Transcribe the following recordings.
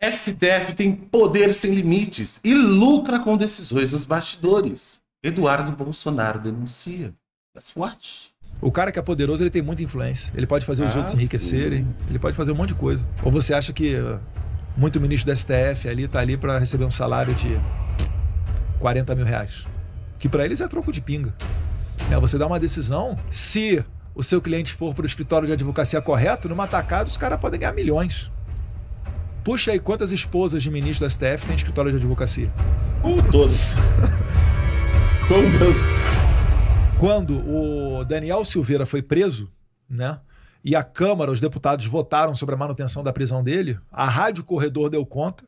STF tem poder sem limites e lucra com decisões nos bastidores. Eduardo Bolsonaro denuncia. That's what? O cara que é poderoso, ele tem muita influência. Ele pode fazer os ah, outros enriquecerem, ele pode fazer um monte de coisa. Ou você acha que eh, muito ministro da STF ali tá ali para receber um salário de 40 mil reais? Que para eles é troco de pinga. É, você dá uma decisão, se o seu cliente for para o escritório de advocacia correto, numa tacada os caras podem ganhar milhões. Puxa aí quantas esposas de ministros da STF tem escritório de advocacia? Uh, todas. Com Quando o Daniel Silveira foi preso, né? E a Câmara, os deputados votaram sobre a manutenção da prisão dele, a Rádio Corredor deu conta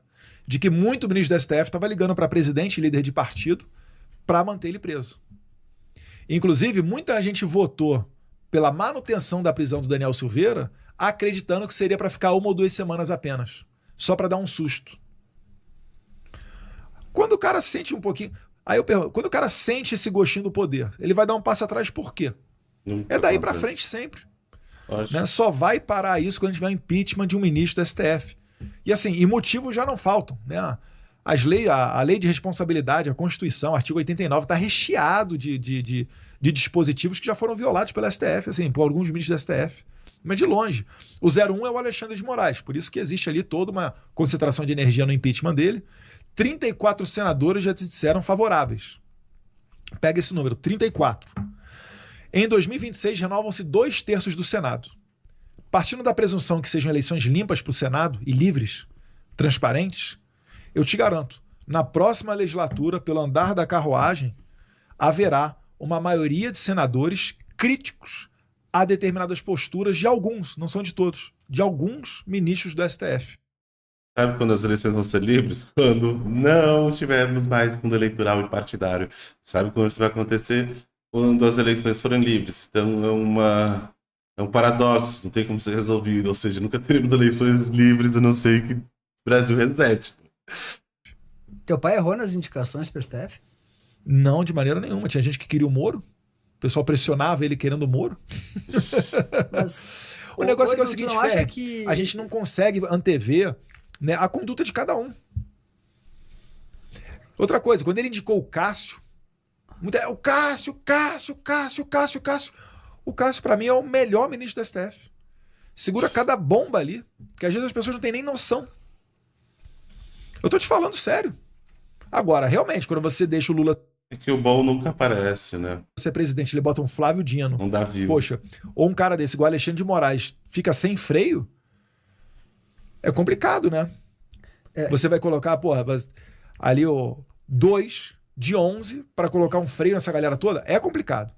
de que muito ministro da STF estava ligando para presidente e líder de partido para manter ele preso. Inclusive, muita gente votou pela manutenção da prisão do Daniel Silveira, acreditando que seria para ficar uma ou duas semanas apenas só para dar um susto. Quando o cara sente um pouquinho. Aí eu pergunto, quando o cara sente esse gostinho do poder, ele vai dar um passo atrás por quê? Nunca é daí para frente sempre. Né? Só vai parar isso quando tiver um impeachment de um ministro do STF. E assim, e motivos já não faltam. Né? As lei, a, a lei de responsabilidade, a Constituição, artigo 89, está recheado de, de, de, de dispositivos que já foram violados pelo STF, assim, por alguns ministros do STF mas de longe. O 01 é o Alexandre de Moraes, por isso que existe ali toda uma concentração de energia no impeachment dele. 34 senadores já disseram favoráveis. Pega esse número, 34. Em 2026, renovam-se dois terços do Senado. Partindo da presunção que sejam eleições limpas para o Senado e livres, transparentes, eu te garanto, na próxima legislatura, pelo andar da carruagem, haverá uma maioria de senadores críticos a determinadas posturas de alguns, não são de todos, de alguns ministros do STF. Sabe quando as eleições vão ser livres? Quando não tivermos mais fundo eleitoral e partidário. Sabe quando isso vai acontecer? Quando as eleições forem livres. Então é uma é um paradoxo, não tem como ser resolvido. Ou seja, nunca teremos eleições livres, a não ser que o Brasil resete. Teu pai errou nas indicações para o STF? Não, de maneira nenhuma. Tinha gente que queria o Moro, o pessoal pressionava ele querendo o Moro. Mas, o negócio é, é o seguinte, Fer, que... a gente não consegue antever né, a conduta de cada um. Outra coisa, quando ele indicou o Cássio, é o Cássio, Cássio, Cássio, Cássio, Cássio. O Cássio, para mim, é o melhor ministro do STF. Segura cada bomba ali, que às vezes as pessoas não têm nem noção. Eu tô te falando sério. Agora, realmente, quando você deixa o Lula é que o bom nunca aparece, né? Ser é presidente, ele bota um Flávio Dino. Não dá view. Poxa, ou um cara desse, igual Alexandre de Moraes, fica sem freio. É complicado, né? É. Você vai colocar, porra, ali o 2 de 11 para colocar um freio nessa galera toda? É complicado.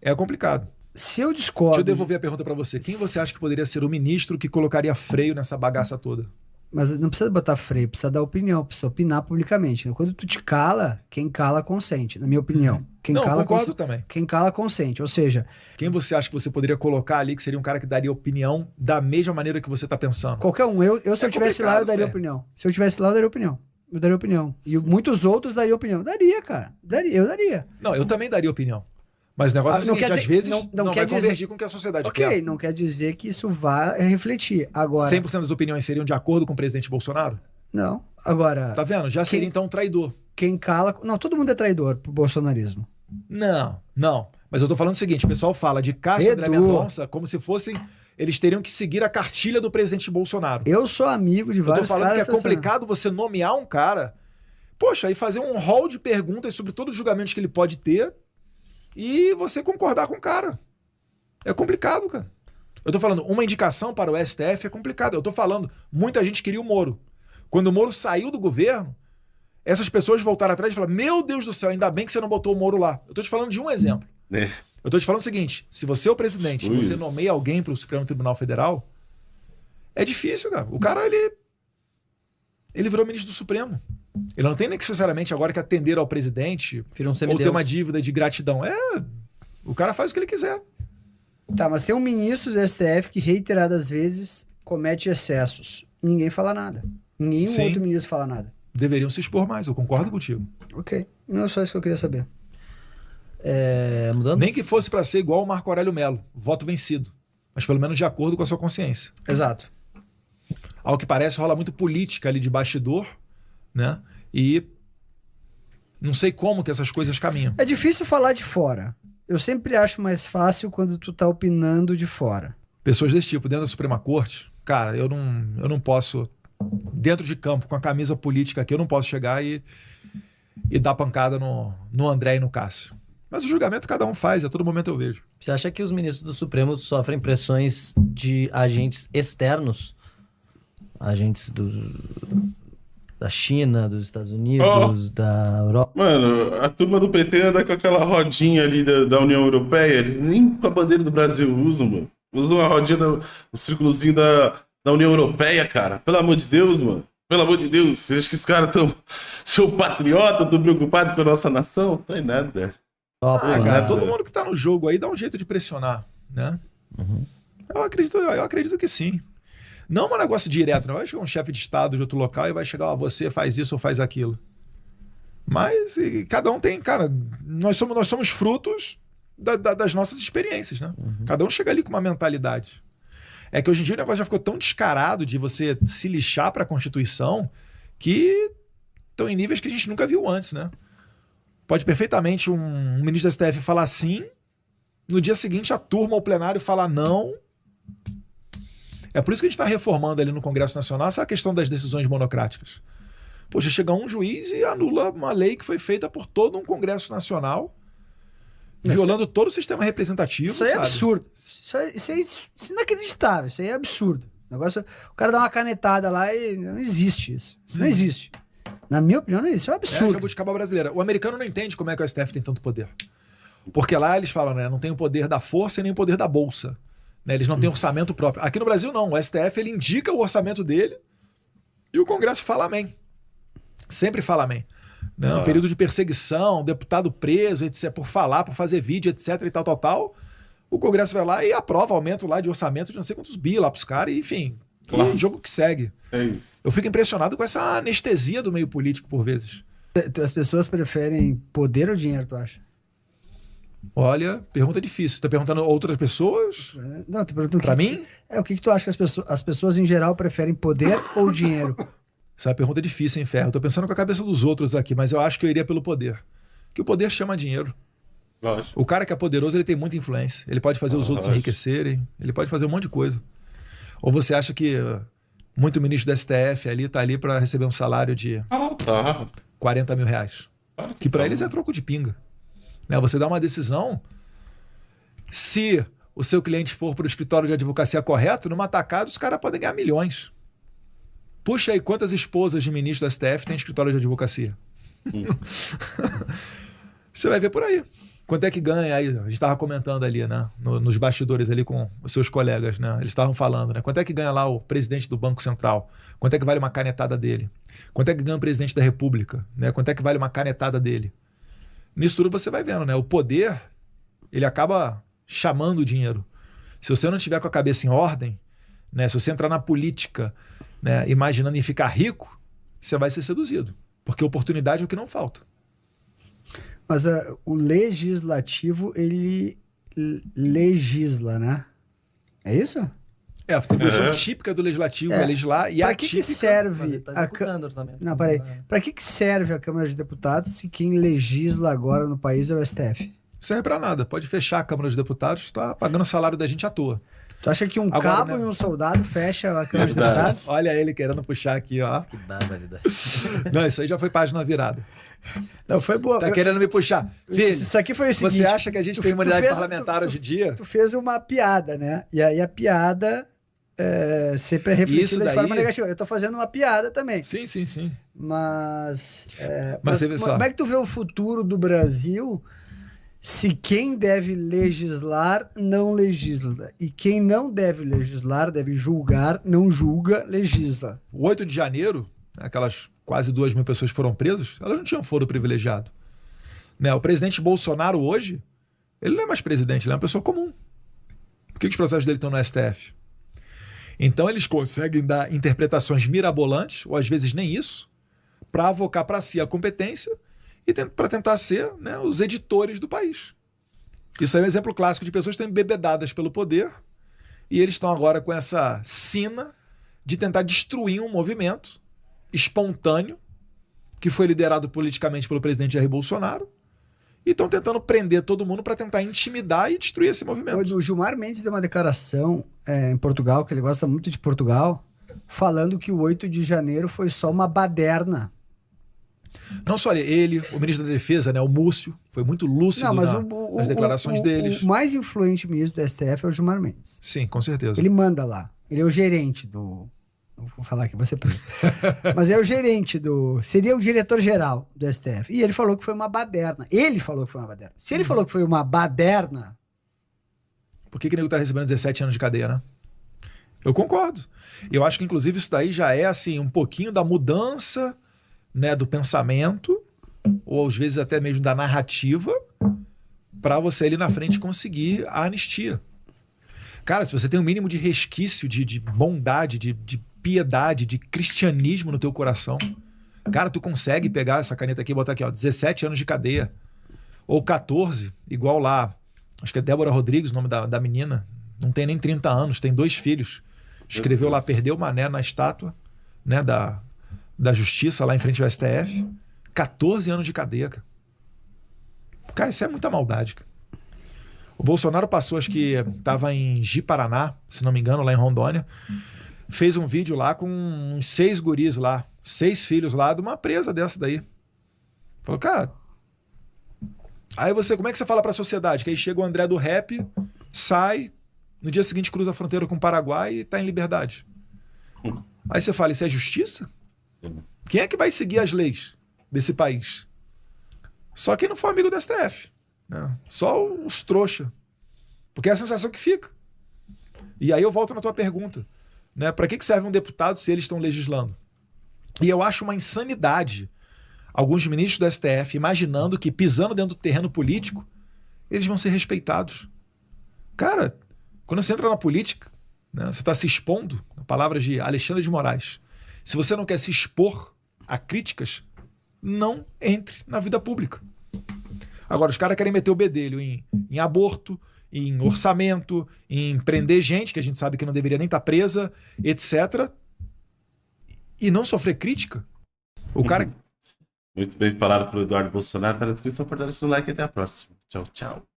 É complicado. Se eu discordo. Deixa eu devolver a pergunta para você. Quem você acha que poderia ser o ministro que colocaria freio nessa bagaça toda? Mas não precisa botar freio, precisa dar opinião, precisa opinar publicamente. Então, quando tu te cala, quem cala consente, na minha opinião. Uhum. Quem não, cala concordo consente. também. Quem cala consente, ou seja... Quem você acha que você poderia colocar ali que seria um cara que daria opinião da mesma maneira que você está pensando? Qualquer um. Eu, eu se é eu tivesse lá, eu daria Fer. opinião. Se eu tivesse lá, eu daria opinião. Eu daria opinião. E muitos outros daria opinião. Daria, cara. Daria, eu daria. Não, eu também daria opinião. Mas o negócio é ah, não é que, quer dizer, às vezes, não, não, não quer vai dizer, convergir com o que a sociedade okay, quer. Ok, não quer dizer que isso vá refletir. Agora... 100% das opiniões seriam de acordo com o presidente Bolsonaro? Não. Agora... Tá vendo? Já quem, seria, então, um traidor. Quem cala... Não, todo mundo é traidor pro bolsonarismo. Não, não. Mas eu tô falando o seguinte, o pessoal fala de Cássio Edu. André Mendonça como se fossem eles teriam que seguir a cartilha do presidente Bolsonaro. Eu sou amigo de vários caras. Eu tô falando que é complicado você nomear um cara, poxa, e fazer um rol de perguntas sobre todos os julgamentos que ele pode ter e você concordar com o cara. É complicado, cara. Eu tô falando, uma indicação para o STF é complicado. Eu tô falando, muita gente queria o Moro. Quando o Moro saiu do governo, essas pessoas voltaram atrás e falaram: Meu Deus do céu, ainda bem que você não botou o Moro lá. Eu tô te falando de um exemplo. É. Eu tô te falando o seguinte: se você é o presidente você nomeia alguém para o Supremo Tribunal Federal, é difícil, cara. O cara, ele. Ele virou ministro do Supremo. Ele não tem necessariamente agora que atender ao presidente um ou ter uma dívida de gratidão. É, o cara faz o que ele quiser. Tá, mas tem um ministro do STF que reiteradas vezes comete excessos. Ninguém fala nada. Nenhum Sim. outro ministro fala nada. Deveriam se expor mais, eu concordo contigo. Ok. Não é só isso que eu queria saber. É, mudando Nem que fosse para ser igual o Marco Aurélio Melo, voto vencido. Mas pelo menos de acordo com a sua consciência. Exato. Ao que parece, rola muito política ali de bastidor né? E não sei como que essas coisas caminham. É difícil falar de fora. Eu sempre acho mais fácil quando tu tá opinando de fora. Pessoas desse tipo, dentro da Suprema Corte, cara, eu não, eu não posso, dentro de campo, com a camisa política aqui, eu não posso chegar e, e dar pancada no, no André e no Cássio. Mas o julgamento cada um faz, a todo momento eu vejo. Você acha que os ministros do Supremo sofrem pressões de agentes externos? Agentes do, da China, dos Estados Unidos, oh. da Europa. Mano, a turma do PT anda com aquela rodinha ali da, da União Europeia, eles nem com a bandeira do Brasil usam, mano. Usam a rodinha, da, o círculozinho da, da União Europeia, cara. Pelo amor de Deus, mano. Pelo amor de Deus, Você acha que esses caras tão. Sou patriota, tô preocupado com a nossa nação? Não é nada. Top, ah, cara, todo mundo que tá no jogo aí dá um jeito de pressionar, né? Uhum. Eu, acredito, eu acredito que sim. Não é um negócio direto, não vai chegar um chefe de Estado de outro local e vai chegar, ó, oh, você faz isso ou faz aquilo. Mas cada um tem, cara, nós somos, nós somos frutos da, da, das nossas experiências, né? Uhum. Cada um chega ali com uma mentalidade. É que hoje em dia o negócio já ficou tão descarado de você se lixar para a Constituição que estão em níveis que a gente nunca viu antes, né? Pode perfeitamente um, um ministro da STF falar sim, no dia seguinte a turma ou plenário falar não, é por isso que a gente está reformando ali no Congresso Nacional essa questão das decisões monocráticas. Poxa, chega um juiz e anula uma lei que foi feita por todo um Congresso Nacional, violando isso... todo o sistema representativo. Isso aí é sabe? absurdo. Isso, é, isso, isso é inacreditável. Isso aí é absurdo. O negócio, o cara dá uma canetada lá e não existe isso. Isso hum. não existe. Na minha opinião, não é isso. É um absurdo. É a brasileira. O americano não entende como é que o STF tem tanto poder. Porque lá eles falam, né? Não tem o poder da força e nem o poder da bolsa. Né? Eles não têm orçamento próprio. Aqui no Brasil, não. O STF ele indica o orçamento dele e o Congresso fala amém. Sempre fala amém. Né? período de perseguição, deputado preso, etc., por falar, por fazer vídeo, etc. e tal, tal, tal. O Congresso vai lá e aprova aumento lá de orçamento de não sei quantos bi lá pros caras, enfim. Claro. É e jogo que segue. É isso. Eu fico impressionado com essa anestesia do meio político, por vezes. As pessoas preferem poder ou dinheiro, tu acha? Olha, pergunta difícil. Tá perguntando outras pessoas? É, não, tô perguntando para mim. É o que, que tu acha que as pessoas, as pessoas em geral preferem poder ou dinheiro? Essa é uma pergunta difícil, hein, Ferro? Eu tô pensando com a cabeça dos outros aqui, mas eu acho que eu iria pelo poder. Que o poder chama dinheiro. Lógico. O cara que é poderoso, ele tem muita influência. Ele pode fazer os outros enriquecerem, ele pode fazer um monte de coisa. Ou você acha que uh, muito ministro da STF ali tá ali para receber um salário de ah, tá. 40 mil reais? Claro que, que para tá. eles é troco de pinga. Né? Você dá uma decisão. Se o seu cliente for para o escritório de advocacia correto, numa atacado os caras podem ganhar milhões. Puxa aí quantas esposas de ministro da STF tem escritório de advocacia. Hum. Você vai ver por aí. Quanto é que ganha aí? A gente estava comentando ali, né? No, nos bastidores ali com os seus colegas, né? Eles estavam falando, né? Quanto é que ganha lá o presidente do Banco Central? Quanto é que vale uma canetada dele? Quanto é que ganha o presidente da República? Né? Quanto é que vale uma canetada dele? Nisso tudo você vai vendo, né? O poder, ele acaba chamando o dinheiro. Se você não tiver com a cabeça em ordem, né? Se você entrar na política, né? Imaginando em ficar rico, você vai ser seduzido. Porque oportunidade é o que não falta. Mas uh, o legislativo, ele legisla, né? É isso? É, a atribuição uhum. típica do legislativo é, é legislar e pra é que que serve tá a também. Não, peraí. Para que, que serve a Câmara dos de Deputados se quem legisla agora no país é o STF? Serve para nada. Pode fechar a Câmara dos de Deputados, está pagando o salário da gente à toa. Tu acha que um Agora, cabo né? e um soldado fecha a Câmara dos de Deputados? Olha ele querendo puxar aqui, ó. que Não, isso aí já foi página virada. Não, foi boa. Tá querendo me puxar. Filho, isso aqui foi o seguinte. Você acha que a gente tem imunidade fez, parlamentar tu, hoje em dia? Tu fez uma piada, né? E aí a piada é, sempre é refletida daí... de forma negativa. Eu estou fazendo uma piada também. Sim, sim, sim. Mas, é, mas, mas como é que tu vê o futuro do Brasil se quem deve legislar não legisla e quem não deve legislar, deve julgar, não julga, legisla? O 8 de janeiro, aquelas quase 2 mil pessoas foram presas, elas não tinham foro privilegiado. Né? O presidente Bolsonaro hoje, ele não é mais presidente, ele é uma pessoa comum. Por que os processos dele estão no STF? Então eles conseguem dar interpretações mirabolantes, ou às vezes nem isso, para avocar para si a competência e para tentar ser né, os editores do país. Isso é um exemplo clássico de pessoas que estão embebedadas pelo poder e eles estão agora com essa sina de tentar destruir um movimento espontâneo que foi liderado politicamente pelo presidente Jair Bolsonaro e estão tentando prender todo mundo para tentar intimidar e destruir esse movimento. O Gilmar Mendes deu uma declaração é, em Portugal, que ele gosta muito de Portugal, falando que o 8 de janeiro foi só uma baderna. Não só ele, ele o ministro da Defesa, né, o Múcio, foi muito lúcido Não, mas na, o, o, nas declarações o, deles. O mais influente ministro do STF é o Gilmar Mendes. Sim, com certeza. Ele manda lá. Ele é o gerente do, vou falar aqui, você Mas é o gerente do. Seria o diretor-geral do STF. E ele falou que foi uma baderna. Ele falou que foi uma baderna. Se ele falou que foi uma baderna. Por que, que o nego tá recebendo 17 anos de cadeia, né? Eu concordo. Eu acho que, inclusive, isso daí já é assim, um pouquinho da mudança né, do pensamento, ou às vezes até mesmo da narrativa, para você ali na frente conseguir a anistia. Cara, se você tem um mínimo de resquício de, de bondade, de, de piedade, de cristianismo no teu coração. Cara, tu consegue pegar essa caneta aqui e botar aqui, ó, 17 anos de cadeia. Ou 14, igual lá. Acho que é Débora Rodrigues, o nome da, da menina. Não tem nem 30 anos, tem dois filhos. Escreveu lá, perdeu o mané na estátua né, da, da justiça lá em frente ao STF. 14 anos de cadeia, cara. Cara, isso é muita maldade, O Bolsonaro passou, acho que estava em Ji Paraná, se não me engano, lá em Rondônia fez um vídeo lá com uns seis guris lá, seis filhos lá de uma presa dessa daí. Falou, cara. Aí você, como é que você fala para a sociedade? Que aí chega o André do rap, sai, no dia seguinte cruza a fronteira com o Paraguai e tá em liberdade. Hum. Aí você fala, isso é justiça? Uhum. Quem é que vai seguir as leis desse país? Só quem não for amigo do STF. Né? Só os trouxa. Porque é a sensação que fica. E aí eu volto na tua pergunta. Né? Para que, que serve um deputado se eles estão legislando? E eu acho uma insanidade alguns ministros do STF imaginando que pisando dentro do terreno político eles vão ser respeitados. Cara, quando você entra na política, né, você está se expondo, palavras de Alexandre de Moraes. Se você não quer se expor a críticas, não entre na vida pública. Agora, os caras querem meter o bedelho em, em aborto, em orçamento, em prender gente que a gente sabe que não deveria nem estar tá presa, etc. E não sofrer crítica. O cara. Uhum. Muito bem falado pelo Eduardo Bolsonaro. Está na descrição, dar o like e até a próxima. Tchau, tchau.